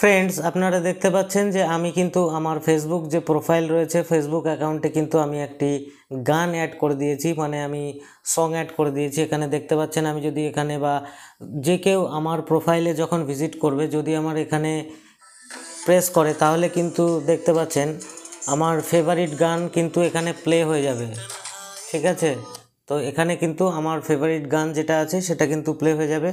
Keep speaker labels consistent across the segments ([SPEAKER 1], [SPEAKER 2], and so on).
[SPEAKER 1] friends আপনারা দেখতে পাচ্ছেন যে আমি কিন্তু আমার ফেসবুক যে প্রোফাইল রয়েছে ফেসবুক অ্যাকাউন্টে কিন্তু আমি একটি গান অ্যাড করে দিয়েছি মানে আমি সং অ্যাড করে দিয়েছি এখানে দেখতে পাচ্ছেন আমি যদি এখানে বা যে কেউ আমার প্রোফাইলে যখন ভিজিট করবে যদি আমার এখানে প্রেস করে তাহলে কিন্তু দেখতে পাচ্ছেন আমার ফেভারিট গান কিন্তু এখানে প্লে হয়ে যাবে ঠিক আছে তো এখানে কিন্তু আমার ফেভারিট গান যেটা আছে সেটা কিন্তু প্লে হয়ে যাবে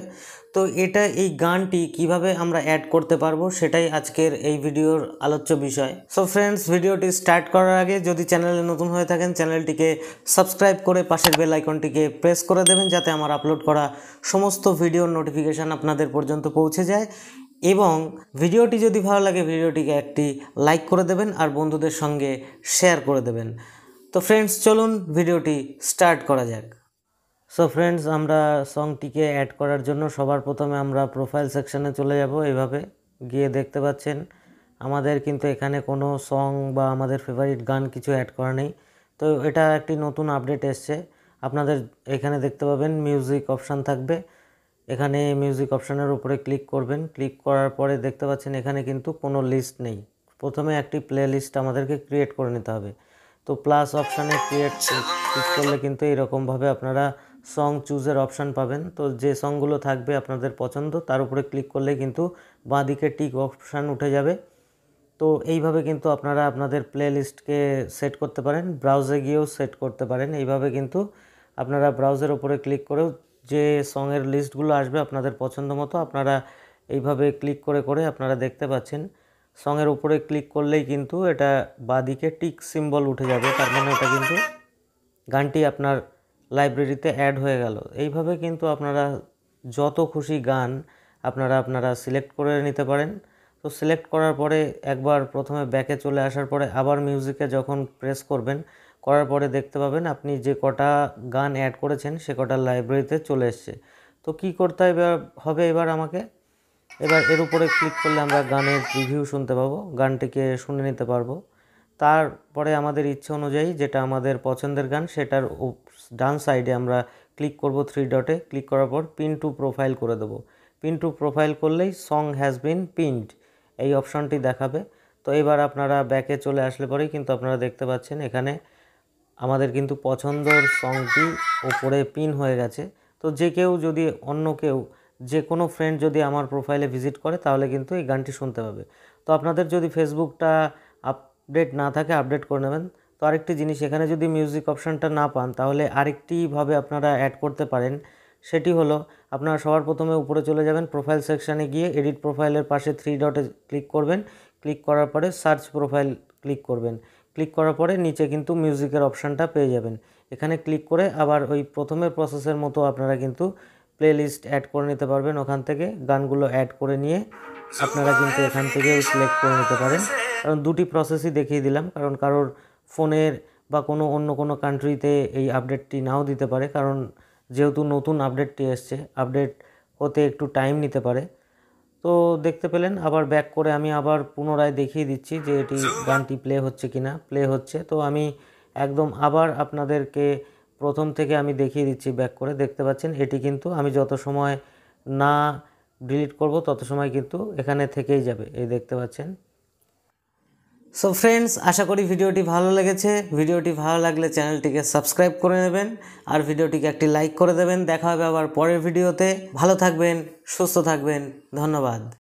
[SPEAKER 1] তো এটা এই গানটি কিভাবে আমরা অ্যাড করতে পারবো সেটাই আজকের এই ভিডিওর আলোচ্য বিষয় সো ফ্রেন্ডস ভিডিওটি স্টার্ট করার আগে যদি চ্যানেলে নতুন হয়ে থাকেন চ্যানেলটিকে সাবস্ক্রাইব করে পাশের বেল আইকনটিকে প্রেস করে দেবেন যাতে আমার আপলোড করা সমস্ত ভিডিওর নোটিফিকেশান আপনাদের পর্যন্ত পৌঁছে যায় এবং ভিডিওটি যদি ভালো লাগে ভিডিওটিকে একটি লাইক করে দেবেন আর বন্ধুদের সঙ্গে শেয়ার করে দেবেন তো ফ্রেন্ডস চলুন ভিডিওটি স্টার্ট করা যাক সো ফ্রেন্ডস আমরা সংটিকে অ্যাড করার জন্য সবার প্রথমে আমরা প্রোফাইল সেকশানে চলে যাব এভাবে গিয়ে দেখতে পাচ্ছেন আমাদের কিন্তু এখানে কোনো সং বা আমাদের ফেভারিট গান কিছু অ্যাড করা নেই তো এটা একটি নতুন আপডেট এসছে আপনাদের এখানে দেখতে পাবেন মিউজিক অপশান থাকবে এখানে মিউজিক অপশানের উপরে ক্লিক করবেন ক্লিক করার পরে দেখতে পাচ্ছেন এখানে কিন্তু কোনো লিস্ট নেই প্রথমে একটি প্লে লিস্ট আমাদেরকে ক্রিয়েট করে নিতে হবে তো প্লাস অপশানে ক্রিয়েট ক্লিক করলে কিন্তু এইরকমভাবে আপনারা সং চুজের অপশান পাবেন তো যে সংগুলো থাকবে আপনাদের পছন্দ তার উপরে ক্লিক করলে কিন্তু বাঁদিকে টিক অপশান উঠে যাবে তো এইভাবে কিন্তু আপনারা আপনাদের প্লে লিস্টকে সেট করতে পারেন ব্রাউজে গিয়েও সেট করতে পারেন এইভাবে কিন্তু আপনারা ব্রাউজের ওপরে ক্লিক করেও যে সংয়ের লিস্টগুলো আসবে আপনাদের পছন্দ মতো আপনারা এইভাবে ক্লিক করে করে আপনারা দেখতে পাচ্ছেন সঙের উপরে ক্লিক করলেই কিন্তু এটা বাদিকে টিক সিম্বল উঠে যাবে তার মানে এটা কিন্তু গানটি আপনার লাইব্রেরিতে অ্যাড হয়ে গেল এইভাবে কিন্তু আপনারা যত খুশি গান আপনারা আপনারা সিলেক্ট করে নিতে পারেন তো সিলেক্ট করার পরে একবার প্রথমে ব্যাকে চলে আসার পরে আবার মিউজিকে যখন প্রেস করবেন করার পরে দেখতে পাবেন আপনি যে কটা গান অ্যাড করেছেন সে কটা লাইব্রেরিতে চলে এসছে তো কি করতে হবে এবার আমাকে এবার এর উপরে ক্লিক করলে আমরা গানের রিভিউ শুনতে পাবো গানটিকে শুনে নিতে পারবো তারপরে আমাদের ইচ্ছে অনুযায়ী যেটা আমাদের পছন্দের গান সেটার ডান সাইডে আমরা ক্লিক করব থ্রি ডটে ক্লিক করার পর পিন টু প্রোফাইল করে দেবো পিন টু প্রোফাইল করলেই সং হ্যাজ বিন পিনড এই অপশানটি দেখাবে তো এবার আপনারা ব্যাকে চলে আসলে পরেই কিন্তু আপনারা দেখতে পাচ্ছেন এখানে আমাদের কিন্তু পছন্দর সংটি ওপরে পিন হয়ে গেছে তো যে কেউ যদি অন্য কেউ যে কোনো ফ্রেন্ড যদি আমার প্রোফাইলে ভিজিট করে তাহলে কিন্তু এই গানটি শুনতে পাবে তো আপনাদের যদি ফেসবুকটা আপডেট না থাকে আপডেট করে নেবেন তো আরেকটি জিনিস এখানে যদি মিউজিক অপশানটা না পান তাহলে আরেকটিভাবে আপনারা অ্যাড করতে পারেন সেটি হলো আপনারা সবার প্রথমে উপরে চলে যাবেন প্রোফাইল সেকশানে গিয়ে এডিট প্রোফাইলের পাশে থ্রি ডটে ক্লিক করবেন ক্লিক করার পরে সার্চ প্রোফাইল ক্লিক করবেন ক্লিক করার পরে নিচে কিন্তু মিউজিকের অপশানটা পেয়ে যাবেন এখানে ক্লিক করে আবার ওই প্রথমের প্রসেসের মতো আপনারা কিন্তু প্লে লিস্ট অ্যাড করে নিতে পারবেন ওখান থেকে গানগুলো অ্যাড করে নিয়ে আপনারা কিন্তু এখান থেকে সিলেক্ট করে নিতে পারেন কারণ দুটি প্রসেসই দেখিয়ে দিলাম কারণ কারোর ফোনের বা কোনো অন্য কোনো কান্ট্রিতে এই আপডেটটি নাও দিতে পারে কারণ যেহেতু নতুন আপডেটটি এসছে আপডেট হতে একটু টাইম নিতে পারে তো দেখতে পেলেন আবার ব্যাক করে আমি আবার পুনরায় দেখিয়ে দিচ্ছি যে এটি গানটি প্লে হচ্ছে কি না প্লে হচ্ছে তো আমি একদম আবার আপনাদেরকে প্রথম থেকে আমি দেখিয়ে দিচ্ছি ব্যাক করে দেখতে পাচ্ছেন এটি কিন্তু আমি যত সময় না ডিলিট করব তত সময় কিন্তু এখানে থেকেই যাবে এই দেখতে পাচ্ছেন সো ফ্রেন্ডস আশা করি ভিডিওটি ভালো লেগেছে ভিডিওটি ভালো লাগলে চ্যানেলটিকে সাবস্ক্রাইব করে নেবেন আর ভিডিওটিকে একটি লাইক করে দেবেন দেখা হবে আবার পরের ভিডিওতে ভালো থাকবেন সুস্থ থাকবেন ধন্যবাদ